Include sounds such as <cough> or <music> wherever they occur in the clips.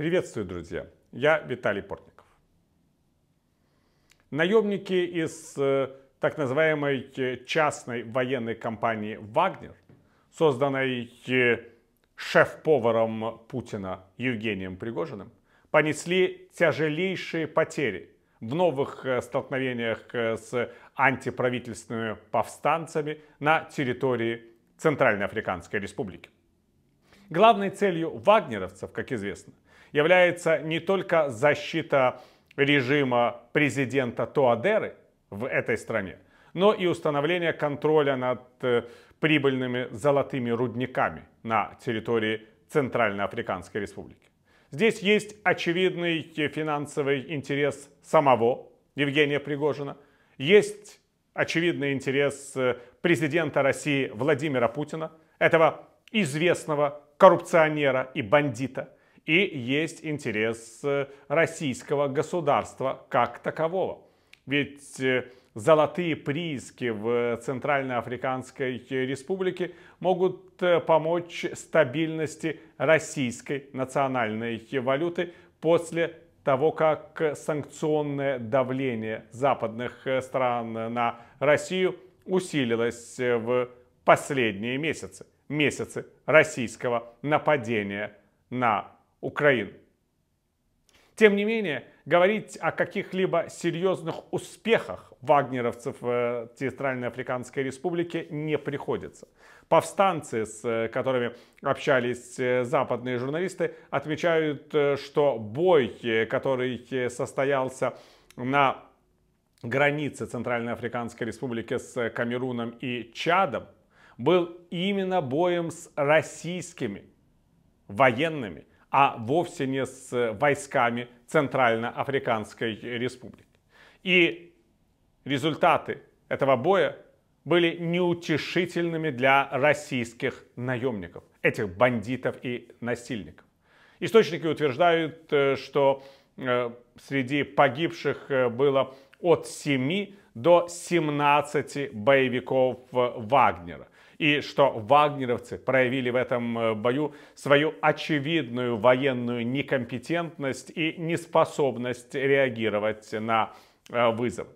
Приветствую, друзья! Я Виталий Портников. Наемники из э, так называемой э, частной военной компании «Вагнер», созданной э, шеф-поваром Путина Евгением Пригожиным, понесли тяжелейшие потери в новых столкновениях с антиправительственными повстанцами на территории Центральноафриканской Республики. Главной целью вагнеровцев, как известно, является не только защита режима президента Туадеры в этой стране, но и установление контроля над э, прибыльными золотыми рудниками на территории Центральноафриканской Республики. Здесь есть очевидный э, финансовый интерес самого Евгения Пригожина, есть очевидный интерес э, президента России Владимира Путина, этого известного коррупционера и бандита, и есть интерес э, российского государства как такового. Ведь э, золотые прииски в Центральноафриканской республике могут э, помочь стабильности российской национальной валюты после того, как санкционное давление западных стран на Россию усилилось в последние месяцы месяцы российского нападения на Украину. Тем не менее, говорить о каких-либо серьезных успехах вагнеровцев в э, Центральной Африканской Республике не приходится. Повстанцы, с э, которыми общались э, западные журналисты, отмечают, что бой, который состоялся на границе Центральной Африканской Республики с Камеруном и Чадом, был именно боем с российскими военными, а вовсе не с войсками Центральноафриканской Республики. И результаты этого боя были неутешительными для российских наемников, этих бандитов и насильников. Источники утверждают, э, что э, среди погибших э, было от 7 до 17 боевиков Вагнера – и что вагнеровцы проявили в этом э, бою свою очевидную военную некомпетентность и неспособность реагировать на э, вызов.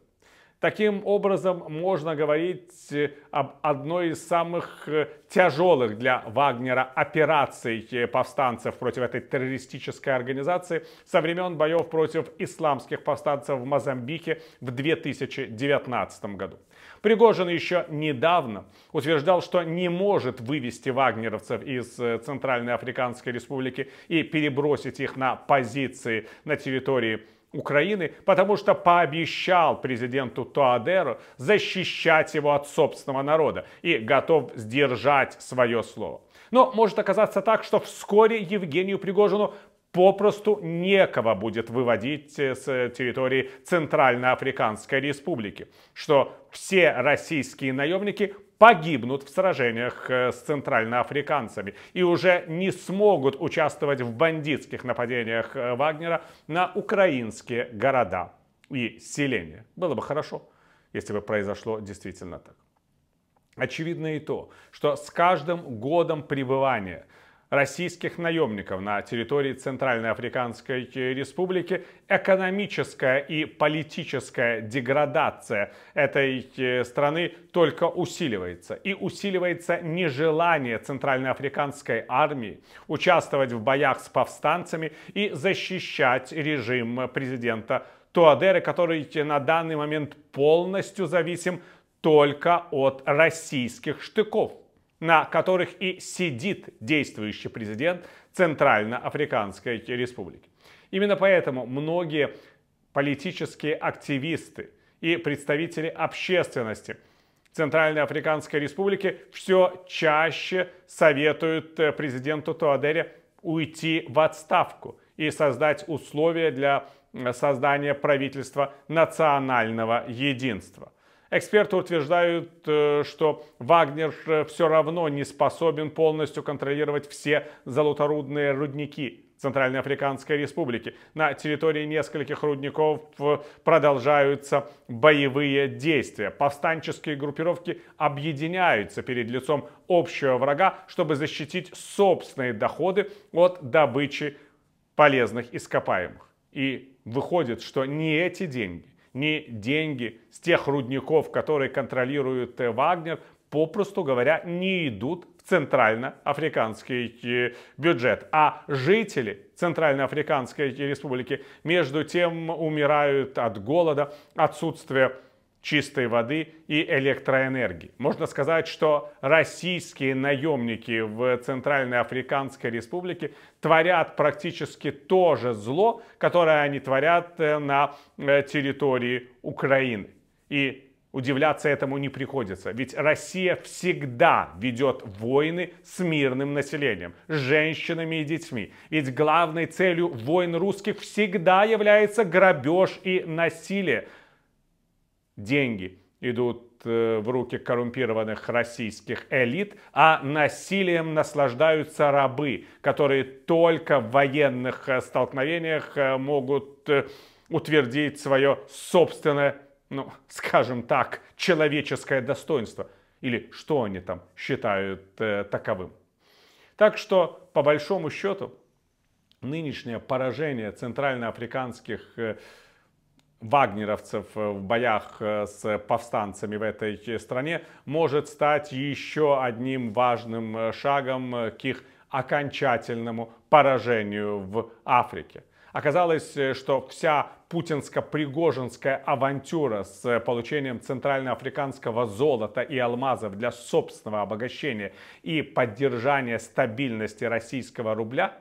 Таким образом, можно говорить э, об одной из самых тяжелых для Вагнера операций повстанцев против этой террористической организации со времен боев против исламских повстанцев в Мозамбике в 2019 году. Пригожин еще недавно утверждал, что не может вывести вагнеровцев из э, Центральной Африканской Республики и перебросить их на позиции на территории Украины, потому что пообещал президенту Туадеру защищать его от собственного народа и готов сдержать свое слово. Но может оказаться так, что вскоре Евгению Пригожину попросту некого будет выводить э, с территории Центральноафриканской Республики, что все российские наемники погибнут в сражениях э, с центральноафриканцами и уже не смогут участвовать в бандитских нападениях э, Вагнера на украинские города и селения. Было бы хорошо, если бы произошло действительно так. Очевидно и то, что с каждым годом пребывания – российских наемников на территории Центральной Африканской э, Республики, экономическая и политическая деградация этой э, страны только усиливается. И усиливается нежелание Центральной Африканской армии участвовать в боях с повстанцами и защищать режим президента Туадеры, который э, на данный момент полностью зависим только от российских штыков на которых и сидит действующий президент Центральноафриканской Республики. Именно поэтому многие политические активисты и представители общественности Центральной Африканской Республики все чаще советуют э, президенту Туадере уйти в отставку и создать условия для э, создания правительства национального единства. Эксперты утверждают, э, что Вагнер э, все равно не способен полностью контролировать все золоторудные рудники Центральноафриканской Республики. На территории нескольких рудников э, продолжаются боевые действия. Повстанческие группировки объединяются перед лицом общего врага, чтобы защитить собственные доходы от добычи полезных ископаемых. И выходит, что не эти деньги, ни деньги с тех рудников, которые контролирует э, Вагнер, попросту говоря, не идут в центральноафриканский э, бюджет. А жители Центральноафриканской республики между тем умирают от голода, отсутствия чистой воды и электроэнергии. Можно сказать, что российские наемники в Центральной Африканской Республике творят практически то же зло, которое они творят э, на э, территории Украины. И удивляться этому не приходится. Ведь Россия всегда ведет войны с мирным населением, с женщинами и детьми. Ведь главной целью войн русских всегда является грабеж и насилие деньги идут э, в руки коррумпированных российских элит, а насилием наслаждаются рабы, которые только в военных э, столкновениях э, могут утвердить свое собственное, ну, <laughs> скажем так, человеческое достоинство. Или что они там считают таковым. Так что, по большому счету, нынешнее поражение центральноафриканских вагнеровцев э, в боях э, с повстанцами в этой стране может стать еще одним важным э, шагом к их окончательному поражению в Африке. Оказалось, что вся путинско-пригожинская авантюра с получением центральноафриканского золота и алмазов для собственного обогащения и поддержания стабильности российского рубля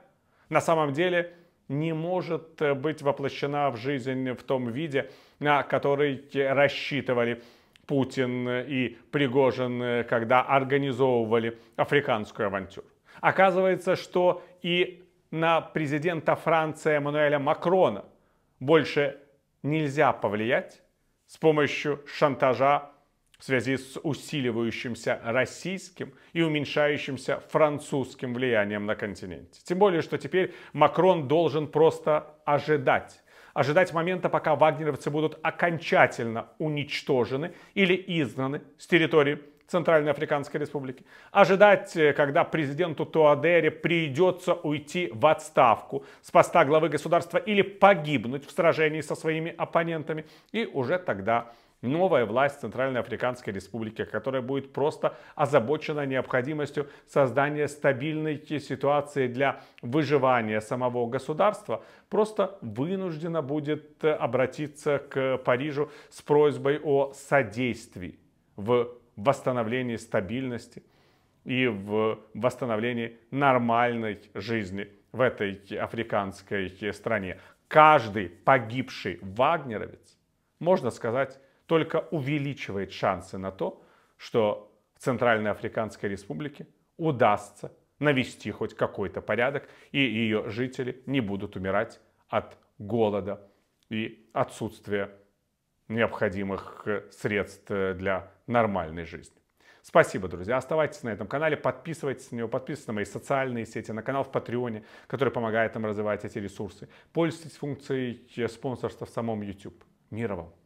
на самом деле – не может э, быть воплощена в жизнь в том виде, на который рассчитывали Путин и Пригожин, э, когда организовывали африканскую авантюру. Оказывается, что и на президента Франции Эммануэля Макрона больше нельзя повлиять с помощью шантажа в связи с усиливающимся российским и уменьшающимся французским влиянием на континенте. Тем более, что теперь Макрон должен просто ожидать. Ожидать момента, пока вагнеровцы будут окончательно уничтожены или изгнаны с территории Центральной Африканской Республики. Ожидать, э, когда президенту Туадере придется уйти в отставку с поста главы государства или погибнуть в сражении со своими оппонентами. И уже тогда новая власть Центральной Африканской Республики, которая будет просто озабочена необходимостью создания стабильной ситуации для выживания самого государства, просто вынуждена будет э, обратиться к Парижу с просьбой о содействии в восстановлении стабильности и в восстановлении нормальной жизни в этой африканской э, стране. Каждый погибший вагнеровец, можно сказать, только увеличивает шансы на то, что Центральной Африканской Республике удастся навести хоть какой-то порядок, и ее жители не будут умирать от голода и отсутствия необходимых э, средств э, для нормальной жизни. Спасибо, друзья. Оставайтесь на этом канале, подписывайтесь на него, подписывайтесь на мои социальные сети, на канал в Патреоне, который помогает нам развивать эти ресурсы. Пользуйтесь функцией э, спонсорства в самом YouTube. Мира вам!